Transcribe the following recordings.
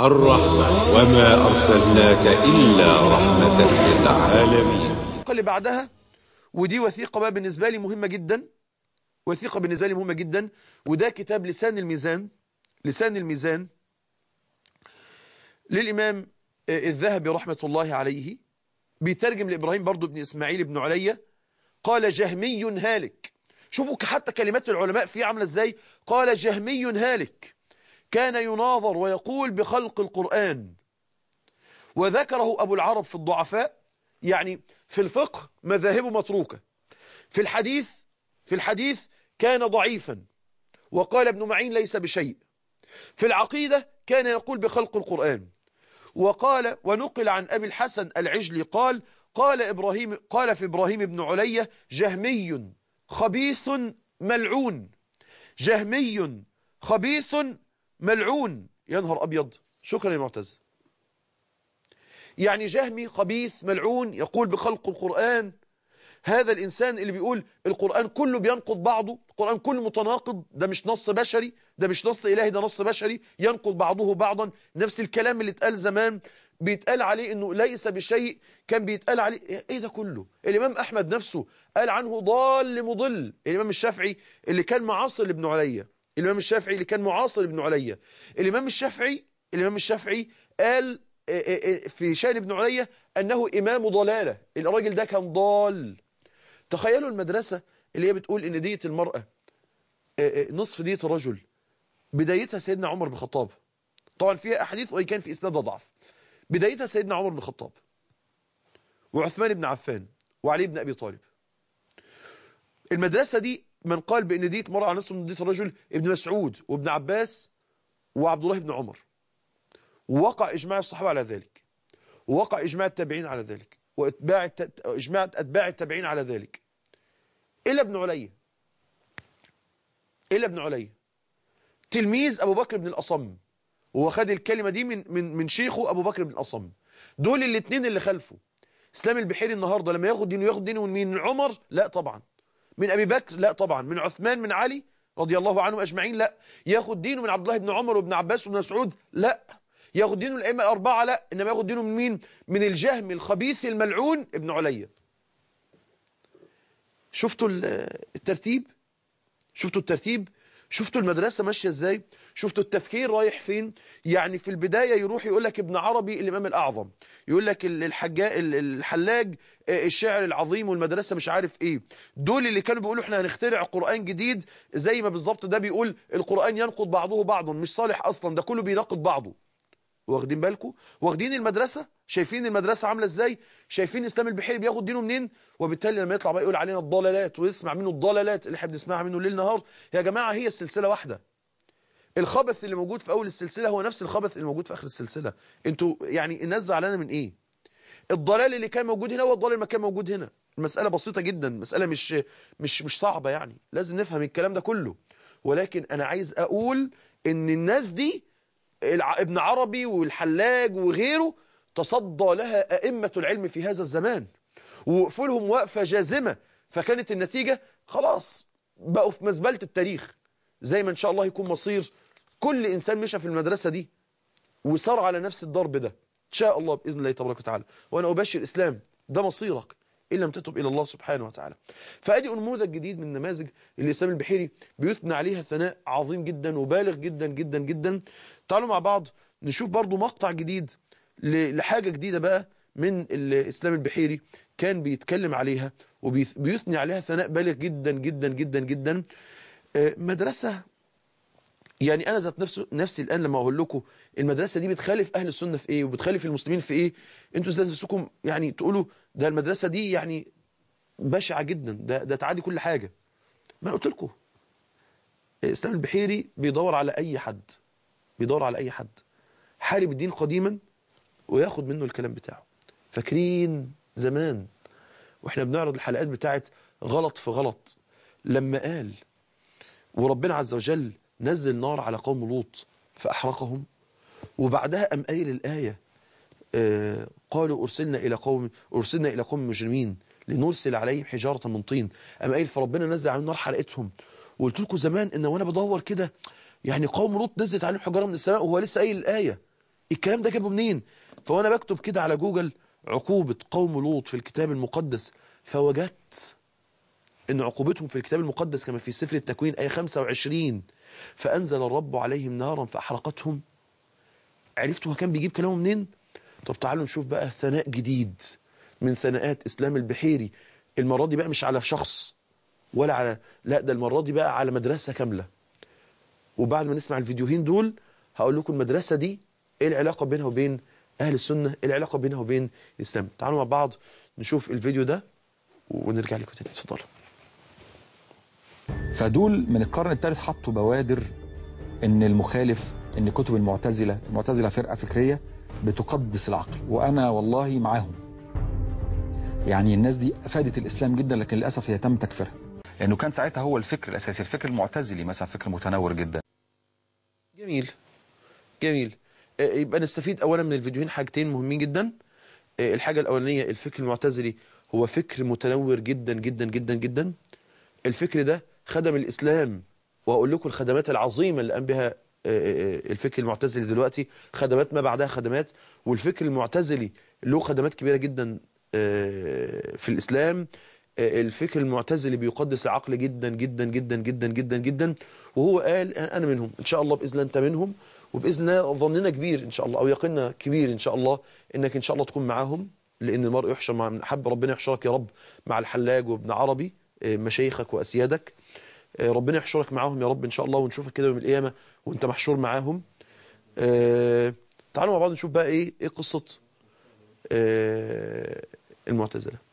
الرحمة وما أرسلناك إلا رحمة للعالمين قال بعدها ودي وثيقة بقى بالنسبة لي مهمة جدا وثيقة بالنسبة لي مهمة جدا وده كتاب لسان الميزان لسان الميزان للإمام آه، الذهبي رحمة الله عليه بيترجم لإبراهيم برضو بن إسماعيل بن عليا قال جهمي هالك شوفوا حتى كلمات العلماء فيه عاملة إزاي قال جهمي هالك كان يناظر ويقول بخلق القرآن وذكره أبو العرب في الضعفاء يعني في الفقه مذاهبه متروكة في الحديث في الحديث كان ضعيفا وقال ابن معين ليس بشيء في العقيدة كان يقول بخلق القرآن وقال ونقل عن أبي الحسن العجلي قال قال إبراهيم قال في إبراهيم بن علية جهمي خبيث ملعون جهمي خبيث ملعون يا نهار أبيض شكرا يا معتز يعني جهمي خبيث ملعون يقول بخلق القرآن هذا الإنسان اللي بيقول القرآن كله بينقض بعضه القرآن كله متناقض ده مش نص بشري ده مش نص إلهي ده نص بشري ينقض بعضه بعضا نفس الكلام اللي اتقال زمان بيتقال عليه انه ليس بشيء كان بيتقال عليه ايه ده كله الامام احمد نفسه قال عنه ضال مضل الامام الشافعي اللي كان معاصر لابن عليا الإمام الشافعي اللي كان معاصر ابن علي الإمام الشافعي الإمام الشافعي قال آه، آه، آه، في شأن ابن علي أنه إمام ضلالة الراجل ده كان ضال تخيلوا المدرسة اللي هي بتقول إن دية المرأة نصف دية الرجل بدايتها سيدنا عمر بن الخطاب طبعا فيها أحاديث وإن كان في إسنادها ضعف بدايتها سيدنا عمر بن الخطاب وعثمان بن عفان وعلي بن أبي طالب المدرسة دي من قال بأن ديت مرأة على نفسه من ديت الرجل ابن مسعود وابن عباس وعبد الله بن عمر ووقع إجماع الصحابة على ذلك ووقع إجماع التابعين على ذلك وإتباع إجماع أتباع التابعين على ذلك إلا ابن علي إلا ابن علي تلميذ أبو بكر بن الأصم هو خد الكلمة دي من من من شيخه أبو بكر بن الأصم دول الاثنين اللي خلفه اسلام البحيري النهارده لما ياخد دينه ياخد دينه من مين عمر لا طبعا من أبي بكر لا طبعا من عثمان من علي رضي الله عنهم أجمعين لا ياخد دينه من عبد الله بن عمر وابن عباس وابن مسعود لا ياخد دينه الأئمة الأربعة لا إنما ياخد دينه من مين من الجهم الخبيث الملعون ابن عليا شفتوا الترتيب شفتوا الترتيب شفتوا المدرسة ماشية ازاي شفتوا التفكير رايح فين يعني في البداية يروح يقول لك ابن عربي الإمام الأعظم يقول لك الحلاج آه، الشاعر العظيم والمدرسة مش عارف ايه دول اللي كانوا بيقولوا احنا هنخترع قرآن جديد زي ما بالظبط ده بيقول القرآن ينقض بعضه بعضا مش صالح أصلا ده كله بينقض بعضه واخدين بالكم واخدين المدرسة شايفين المدرسة عاملة ازاي شايفين اسلام البحيري بياخد دينه منين وبالتالي لما يطلع بقى يقول علينا الضلالات ويسمع منه الضلالات اللي احنا بنسمعها منه ليل نهار يا جماعة هي السلسلة واحدة الخبث اللي موجود في اول السلسلة هو نفس الخبث اللي موجود في اخر السلسلة انتوا يعني الناس زعلانة من ايه الضلال اللي كان موجود هنا هو الضلال اللي كان موجود هنا المسألة بسيطة جدا مسألة مش مش مش صعبة يعني لازم نفهم الكلام ده كله ولكن انا عايز اقول ان الناس دي ابن عربي والحلاج وغيره تصدى لها أئمة العلم في هذا الزمان ووقفوا لهم وقفة جازمة فكانت النتيجة خلاص بقوا في مزبلة التاريخ زي ما إن شاء الله يكون مصير كل إنسان مشى في المدرسة دي وصار على نفس الضرب ده إن شاء الله بإذن الله تبارك وتعالى وأنا أبشر الإسلام ده مصيرك إن لم تتب إلى الله سبحانه وتعالى فأدي نموذج جديد من نماذج الإسلام البحيري بيثنى عليها ثناء عظيم جدا وبالغ جدا جدا جدا تعالوا مع بعض نشوف برضو مقطع جديد لحاجة جديدة بقى من الإسلام البحيري كان بيتكلم عليها وبيثني عليها ثناء بالغ جدا جدا جدا جدا آه، مدرسة يعني أنا ذات نفسي, نفسي الآن لما أقول لكم المدرسة دي بتخالف أهل السنة في إيه وبتخالف المسلمين في إيه أنتوا ذات نفسكم يعني تقولوا ده المدرسة دي يعني بشعة جدا ده, ده تعادي كل حاجة ما أنا قلت لكم الإسلام البحيري بيدور على أي حد بيدور على أي حد حارب الدين قديما وياخد منه الكلام بتاعه فاكرين زمان واحنا بنعرض الحلقات بتاعت غلط في غلط لما قال وربنا عز وجل نزل نار على قوم لوط فأحرقهم وبعدها أم قايل الآية آه قالوا أرسلنا إلى قوم أرسلنا إلى قوم مجرمين لنرسل عليهم حجارة من طين أم قايل فربنا نزل عليهم النار حرقتهم وقلت لكم زمان إن وأنا بدور كده يعني قوم لوط نزلت عليهم حجارة من السماء وهو لسه قايل الآية الكلام ده جابه منين فوانا بكتب كده على جوجل عقوبة قوم لوط في الكتاب المقدس فوجدت ان عقوبتهم في الكتاب المقدس كما في سفر التكوين آية 25 فأنزل الرب عليهم نارا فأحرقتهم عرفتوا كان بيجيب كلامه منين طب تعالوا نشوف بقى ثناء جديد من ثناءات إسلام البحيري المرة دي بقى مش على شخص ولا على لا ده المرة دي بقى على مدرسة كاملة وبعد ما نسمع الفيديوهين دول هقول لكم المدرسة دي ايه العلاقة بينها وبين اهل السنة ايه العلاقة بينها وبين الاسلام تعالوا مع بعض نشوف الفيديو ده ونرجع لكم تاني اتفضلوا فدول من القرن الثالث حطوا بوادر ان المخالف ان كتب المعتزله المعتزله فرقه فكريه بتقدس العقل وانا والله معاهم يعني الناس دي افادت الاسلام جدا لكن للاسف هي تم تكفيرها لانه يعني كان ساعتها هو الفكر الاساسي الفكر المعتزلي مثلا فكر متنور جدا جميل جميل آه، يبقى نستفيد اولا من الفيديوهين حاجتين مهمين جدا آه، الحاجه الاولانيه الفكر المعتزلي هو فكر متنور جدا جدا جدا جدا الفكر ده خدم الاسلام وهقول لكم الخدمات العظيمه اللي قام بها آه، الفكر المعتزلي دلوقتي خدمات ما بعدها خدمات والفكر المعتزلي له خدمات كبيره جدا في الاسلام الفكر المعتزلي بيقدس العقل جدا جدا جدا جدا جدا جدا وهو قال انا منهم ان شاء الله باذن الله انت منهم وباذن الله ظننا كبير ان شاء الله او يقيننا كبير ان شاء الله انك ان شاء الله تكون معاهم لان المرء يحشر مع حب ربنا يحشرك يا رب مع الحلاج وابن عربي آه، مشايخك واسيادك آه، ربنا يحشرك معاهم يا رب ان شاء الله ونشوفك كده يوم القيامه وانت محشور معاهم آه، تعالوا مع بعض نشوف بقى ايه ايه قصه المعتزله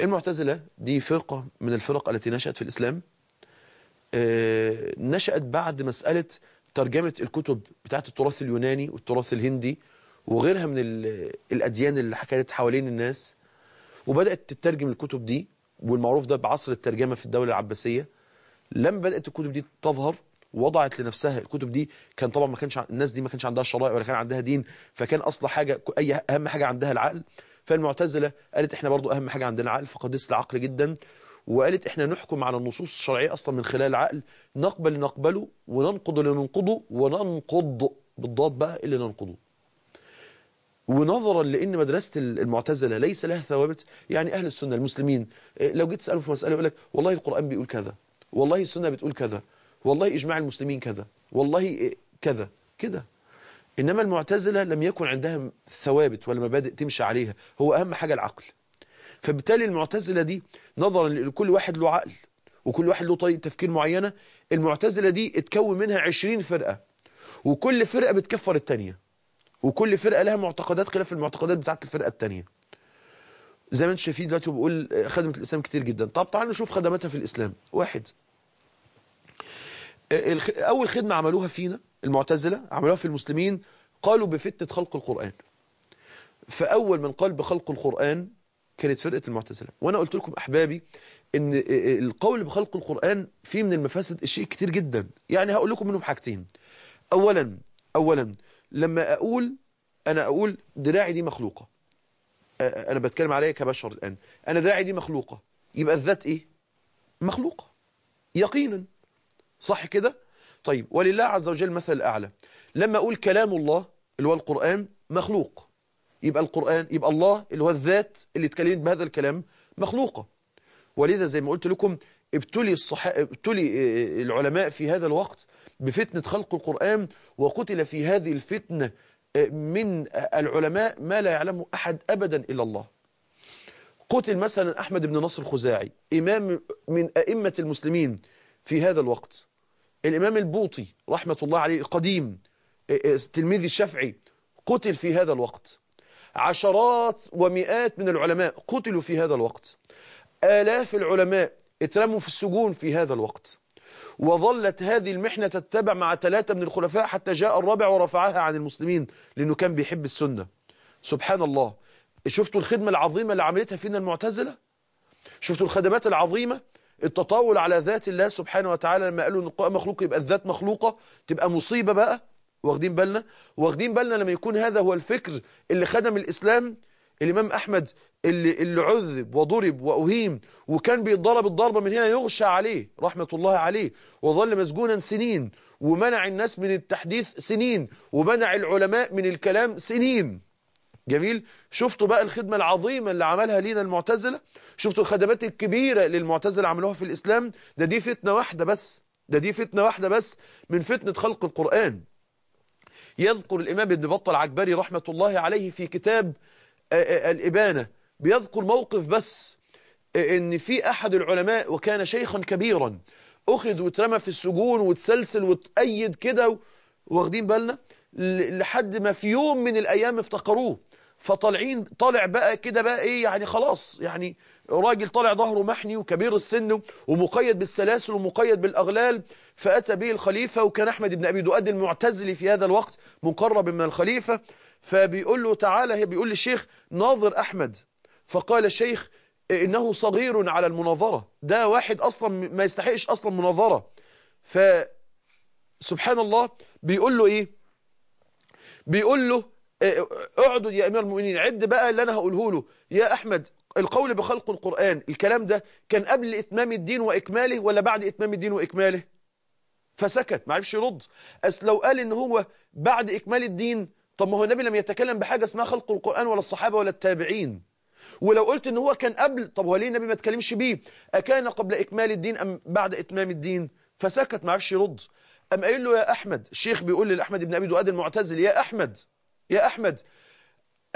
المعتزلة دي فرقة من الفرق التي نشأت في الإسلام آه، نشأت بعد مسألة ترجمة الكتب بتاعت التراث اليوناني والتراث الهندي وغيرها من الأديان اللي حكيت حوالين الناس وبدأت تترجم الكتب دي والمعروف ده بعصر الترجمة في الدولة العباسية لما بدأت الكتب دي تظهر وضعت لنفسها الكتب دي كان طبعا ما كانش الناس دي ما كانش عندها شرائع ولا كان عندها دين فكان اصل حاجه اي اهم حاجه عندها العقل فالمعتزلة قالت احنا برضو أهم حاجة عندنا عقل فقدس العقل جدا وقالت احنا نحكم على النصوص الشرعية أصلا من خلال العقل نقبل نقبله وننقض اللي ننقضه وننقض بالضاد بقى اللي ننقضه ونظرا لأن مدرسة المعتزلة ليس لها ثوابت يعني أهل السنة المسلمين إيه، لو جيت تسأله في مسألة يقول لك والله القرآن بيقول كذا والله السنة بتقول كذا والله إجماع المسلمين كذا والله إيه، كذا كده إنما المعتزلة لم يكن عندهم ثوابت ولا مبادئ تمشي عليها هو أهم حاجة العقل فبالتالي المعتزلة دي نظرا لكل واحد له عقل وكل واحد له طريقة تفكير معينة المعتزلة دي اتكون منها 20 فرقة وكل فرقة بتكفر التانية وكل فرقة لها معتقدات خلاف المعتقدات بتاعت الفرقة التانية زي ما انتم شايفين دلوقتي بقول خدمة الإسلام كتير جدا طب تعالوا نشوف خدماتها في الإسلام واحد أول خدمة عملوها فينا المعتزلة عملوها في المسلمين قالوا بفتة خلق القرآن فأول من قال بخلق القرآن كانت فرقة المعتزلة وأنا قلت لكم أحبابي ان القول بخلق القرآن فيه من المفاسد شيء كتير جدا يعني هقول لكم منهم حاجتين أولا أولا لما أقول أنا أقول دراعي دي مخلوقة أنا بتكلم عليها كبشر الآن أنا دراعي دي مخلوقة يبقى الذات إيه؟ مخلوقة يقينا صح كده طيب ولله عز وجل مثل الأعلى لما أقول كلام الله اللي هو القرآن مخلوق يبقى القرآن يبقى الله اللي هو الذات اللي اتكلمت بهذا الكلام مخلوقة ولذا زي ما قلت لكم ابتلي, الصح... ابتلي آه، آه، العلماء في هذا الوقت بفتنة خلق القرآن وقتل في هذه الفتنة آه، من العلماء ما لا يعلمه أحد أبدا إلا الله قتل مثلا أحمد بن نصر الخزاعي إمام من أئمة المسلمين في هذا الوقت الإمام البوطي رحمة الله عليه القديم آه، آه، تلميذ الشافعي قتل في هذا الوقت عشرات ومئات من العلماء قتلوا في هذا الوقت آلاف العلماء اترموا في السجون في هذا الوقت وظلت هذه المحنة تتبع مع ثلاثة من الخلفاء حتى جاء الرابع ورفعها عن المسلمين لأنه كان بيحب السنة سبحان الله شفتوا الخدمة العظيمة اللي عملتها فينا المعتزلة شفتوا الخدمات العظيمة التطاول على ذات الله سبحانه وتعالى لما قالوا ان القرآن مخلوق يبقى الذات مخلوقة تبقى مصيبة بقى واخدين بالنا واخدين بالنا لما يكون هذا هو الفكر اللي خدم الإسلام الإمام أحمد اللي, اللي عذب وضرب وأهيم وكان بيتضرب الضربة من هنا يغشى عليه رحمة الله عليه وظل مسجونا سنين ومنع الناس من التحديث سنين ومنع العلماء من الكلام سنين جميل شفتوا بقى الخدمة العظيمة اللي عملها لينا المعتزلة شفتوا الخدمات الكبيرة اللي المعتزلة عملوها في الإسلام ده دي فتنة واحدة بس ده دي فتنة واحدة بس من فتنة خلق القرآن يذكر الإمام ابن بطل العكبري رحمة الله عليه في كتاب آه، آه، الإبانة بيذكر موقف بس آه، ان في احد العلماء وكان شيخا كبيرا اخذ واترمى في السجون وتسلسل وتأيد كده واخدين بالنا لحد ما في يوم من الايام افتقروه فطالعين طالع بقى كده بقى ايه يعني خلاص يعني راجل طالع ظهره محني وكبير السن ومقيد بالسلاسل ومقيد بالاغلال فاتى به الخليفه وكان احمد بن ابي دؤاد المعتزلي في هذا الوقت مقرب من الخليفه فبيقول له تعالى بيقول للشيخ ناظر احمد فقال الشيخ انه صغير على المناظره ده واحد اصلا ما يستحقش اصلا مناظره ف سبحان الله بيقول له ايه بيقول له اعدد يا امير المؤمنين عد بقى اللي انا هقوله له يا احمد القول بخلق القرآن الكلام ده كان قبل اتمام الدين واكماله ولا بعد اتمام الدين واكماله فسكت ما عرفش يرد اصل لو قال ان هو بعد اكمال الدين طب ما هو النبي لم يتكلم بحاجه اسمها خلق القرآن ولا الصحابه ولا التابعين ولو قلت ان هو كان قبل طب هو ليه النبي ما اتكلمش بيه اكان قبل اكمال الدين ام بعد اتمام الدين فسكت ما عرفش يرد ام قايل له يا احمد الشيخ بيقول لاحمد بن ابي دؤاد المعتزلي يا احمد يا أحمد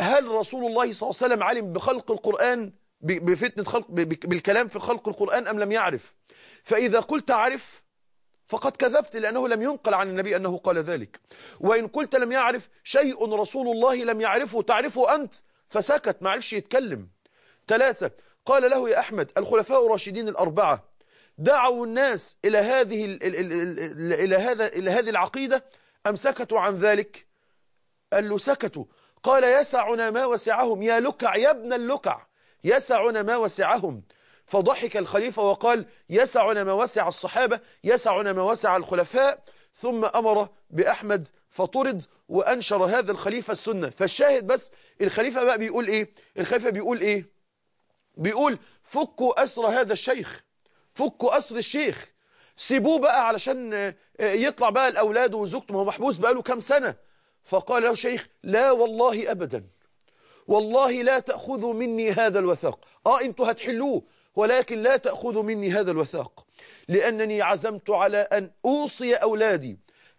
هل رسول الله صلى الله عليه وسلم علم بخلق القرآن بفتنة خلق بالكلام في خلق القرآن أم لم يعرف فإذا قلت عرف فقد كذبت لأنه لم ينقل عن النبي أنه قال ذلك وإن قلت لم يعرف شيء رسول الله لم يعرفه تعرفه أنت فسكت ما عرفش يتكلم ثلاثة قال له يا أحمد الخلفاء الراشدين الأربعة دعوا الناس إلى هذه إلى هذا إلى هذه العقيدة أم سكتوا عن ذلك؟ قال له سكتوا قال يسعنا ما وسعهم يا لكع يا ابن اللكع يسعنا ما وسعهم فضحك الخليفة وقال يسعنا ما وسع الصحابة يسعنا ما وسع الخلفاء ثم أمر بأحمد فطرد وأنشر هذا الخليفة السنة فالشاهد بس الخليفة بقى بيقول إيه الخليفة بيقول إيه بيقول فكوا أسر هذا الشيخ فكوا أسر الشيخ سيبوه بقى علشان آه، يطلع بقى الأولاد وزوجته ما هو محبوس بقى له كام سنة فقال له شيخ لا والله أبدا والله لا تأخذوا مني هذا الوثاق آه أنتوا هتحلوه ولكن لا تأخذوا مني هذا الوثاق لأنني عزمت على أن أوصي أولادي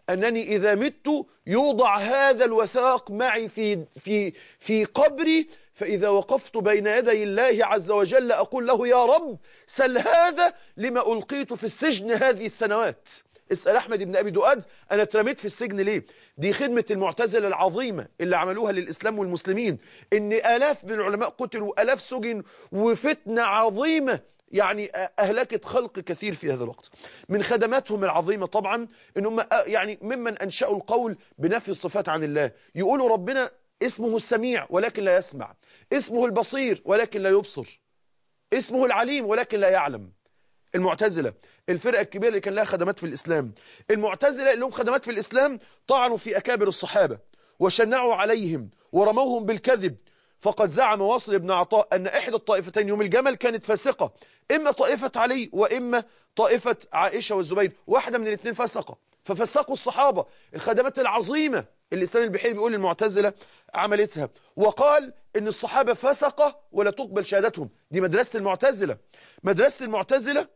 أنني إذا مت يوضع هذا الوثاق معي في, في, في قبري فإذا وقفت بين يدي الله عز وجل أقول له يا رب سل هذا لما ألقيت في السجن هذه السنوات اسال احمد بن ابي دؤاد انا اترميت في السجن ليه دي خدمه المعتزله العظيمه اللي عملوها للاسلام والمسلمين ان الاف من العلماء قتلوا الاف سجن وفتنه عظيمه يعني أهلكت خلق كثير في هذا الوقت من خدماتهم العظيمة طبعا إن هم يعني ممن أنشأوا القول بنفي الصفات عن الله يقولوا ربنا اسمه السميع ولكن لا يسمع اسمه البصير ولكن لا يبصر اسمه العليم ولكن لا يعلم المعتزلة الفرقة الكبيرة اللي كان لها خدمات في الإسلام المعتزلة اللي لهم خدمات في الإسلام طعنوا في أكابر الصحابة وشنعوا عليهم ورموهم بالكذب فقد زعم واصل بن عطاء أن إحدى الطائفتين يوم الجمل كانت فاسقة إما طائفة علي وإما طائفة عائشة والزبير واحدة من الاثنين فسقة ففسقوا الصحابة الخدمات العظيمة اللي إسلام البحيري بيقول المعتزله عملتها وقال إن الصحابة فسقة ولا تقبل شهادتهم دي مدرسة المعتزلة مدرسة المعتزلة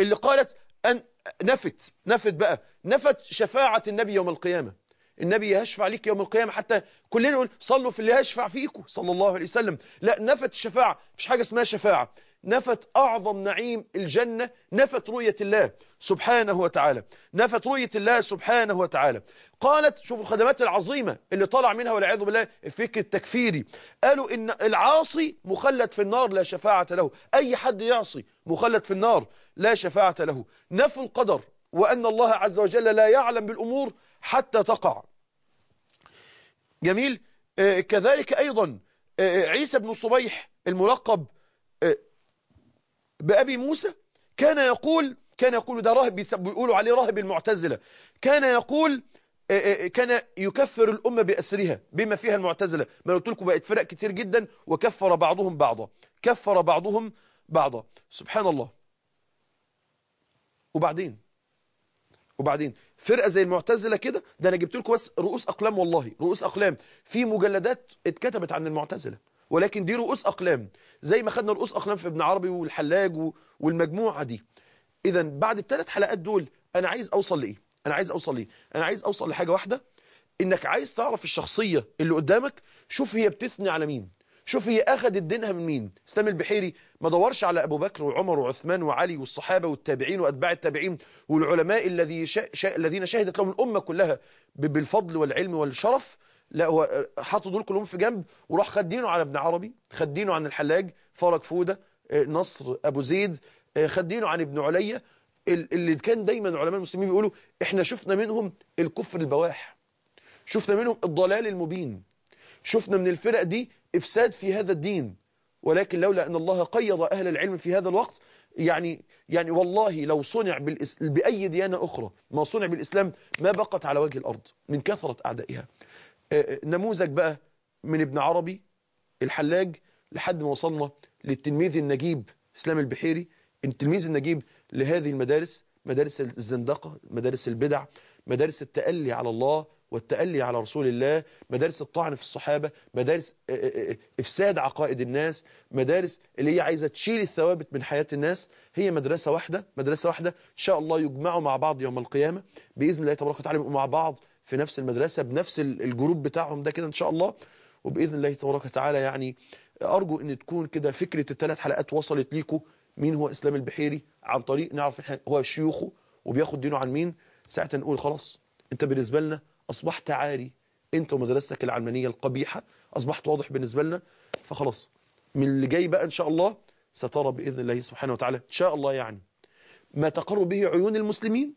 اللي قالت أن نفت نفت بقى نفت شفاعة النبي يوم القيامة النبي يشفع لك يوم القيامة حتى كلنا نقول صلوا في اللي هيشفع فيكم صلى الله عليه وسلم لا نفت الشفاعة مش حاجة اسمها شفاعة نفت أعظم نعيم الجنة نفت رؤية الله سبحانه وتعالى نفت رؤية الله سبحانه وتعالى قالت شوفوا الخدمات العظيمة اللي طلع منها والعياذ بالله الفكر التكفيري قالوا إن العاصي مخلد في النار لا شفاعة له أي حد يعصي مخلد في النار لا شفاعة له نفوا القدر وأن الله عز وجل لا يعلم بالأمور حتى تقع جميل آه، كذلك أيضا آه، عيسى بن صبيح الملقب آه، بأبي موسى كان يقول كان يقول ده راهب بيقولوا عليه راهب المعتزلة كان يقول آه، آه، كان يكفر الأمة بأسرها بما فيها المعتزلة ما قلت لكم بقت فرق كتير جدا وكفر بعضهم بعضا كفر بعضهم بعضا سبحان الله وبعدين وبعدين فرقة زي المعتزلة كده ده أنا جبت لكم بس رؤوس أقلام والله رؤوس أقلام في مجلدات اتكتبت عن المعتزلة ولكن دي رؤوس أقلام زي ما خدنا رؤوس أقلام في ابن عربي والحلاج والمجموعة دي إذا بعد الثلاث حلقات دول أنا عايز أوصل لإيه أنا عايز أوصل لإيه أنا عايز أوصل لحاجة واحدة إنك عايز تعرف الشخصية اللي قدامك شوف هي بتثني على مين شوف هي أخذت دينها من مين اسلام البحيري ما دورش على أبو بكر وعمر وعثمان وعلي والصحابة والتابعين وأتباع التابعين والعلماء الذي شا... شا... الذين شهدت لهم الأمة كلها بالفضل والعلم والشرف لا هو آه، حطوا دول كلهم في جنب وراح خدينه على ابن عربي خدينه عن الحلاج فرج فوده آه، نصر ابو زيد آه، خدينه عن ابن عليا اللي كان دايما علماء المسلمين بيقولوا احنا شفنا منهم الكفر البواح شفنا منهم الضلال المبين شفنا من الفرق دي افساد في هذا الدين ولكن لولا ان الله قيض اهل العلم في هذا الوقت يعني يعني والله لو صنع بالإس... باي ديانه اخرى ما صنع بالاسلام ما بقت على وجه الارض من كثره اعدائها آه، آه، نموذج بقى من ابن عربي الحلاج لحد ما وصلنا للتلميذ النجيب اسلام البحيري التلميذ النجيب لهذه المدارس مدارس الزندقة مدارس البدع مدارس التألي على الله والتألي على رسول الله مدارس الطعن في الصحابة مدارس آه، إفساد عقائد الناس مدارس اللي هي عايزة تشيل الثوابت من حياة الناس هي مدرسة واحدة مدرسة واحدة إن شاء الله يجمعوا مع بعض يوم القيامة بإذن الله تبارك وتعالى مع بعض في نفس المدرسة بنفس الجروب بتاعهم ده كده إن شاء الله وبإذن الله تبارك وتعالى يعني أرجو إن تكون كده فكرة الثلاث حلقات وصلت ليكم مين هو إسلام البحيري عن طريق نعرف إحنا هو شيوخه وبياخد دينه عن مين ساعتها نقول خلاص أنت بالنسبة لنا أصبحت عاري أنت ومدرستك العلمانية القبيحة أصبحت واضح بالنسبة لنا فخلاص من اللي جاي بقى إن شاء الله سترى بإذن الله سبحانه وتعالى إن شاء الله يعني ما تقر به عيون المسلمين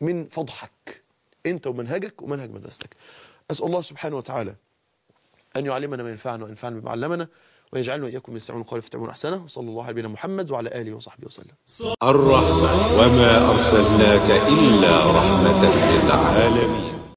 من فضحك أنت ومنهجك ومنهج مدرستك أسأل الله سبحانه وتعالى أن يعلمنا ما ينفعنا وينفعنا بما علمنا ويجعلنا وإياكم من القول فتعملون أحسنه وصلى الله على نبينا محمد وعلى آله وصحبه وسلم الرحمة وما أرسلناك إلا رحمة للعالمين